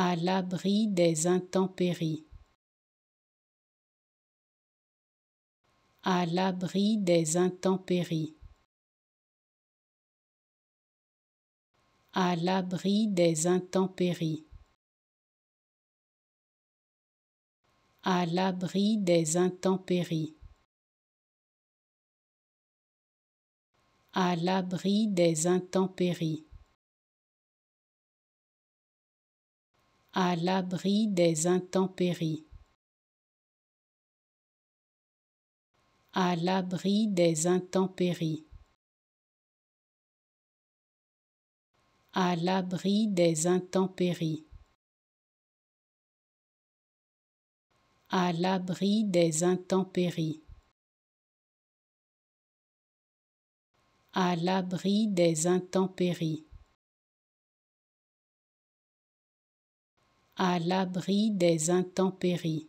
à l'abri des intempéries. À l'abri des intempéries. À l'abri des intempéries. À l'abri des intempéries. À l'abri des intempéries. à l'abri des intempéries. À l'abri des intempéries. À l'abri des intempéries. À l'abri des intempéries. À l'abri des intempéries. à l'abri des intempéries.